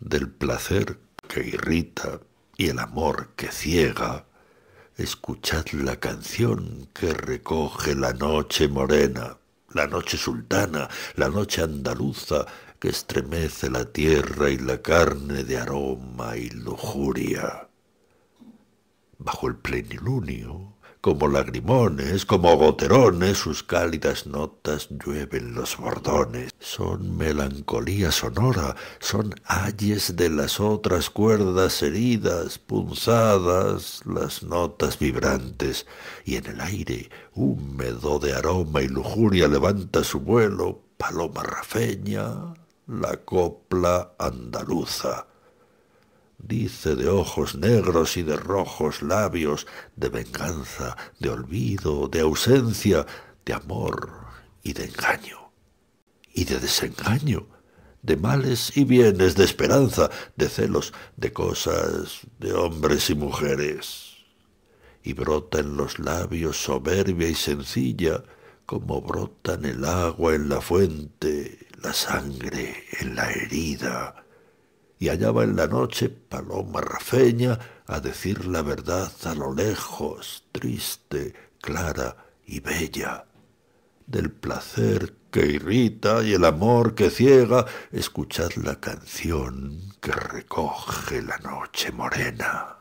del placer que irrita y el amor que ciega, escuchad la canción que recoge la noche morena, la noche sultana, la noche andaluza, que estremece la tierra y la carne de aroma y lujuria. Bajo el plenilunio, como lagrimones, como goterones, sus cálidas notas llueven los bordones. Son melancolía sonora, son ayes de las otras cuerdas heridas, punzadas las notas vibrantes, y en el aire, húmedo de aroma y lujuria, levanta su vuelo, paloma rafeña, la copla andaluza dice de ojos negros y de rojos labios, de venganza, de olvido, de ausencia, de amor y de engaño, y de desengaño, de males y bienes, de esperanza, de celos, de cosas, de hombres y mujeres. Y brota en los labios soberbia y sencilla, como brota en el agua en la fuente, la sangre en la herida, y hallaba en la noche paloma rafeña a decir la verdad a lo lejos, triste, clara y bella. Del placer que irrita y el amor que ciega, escuchad la canción que recoge la noche morena.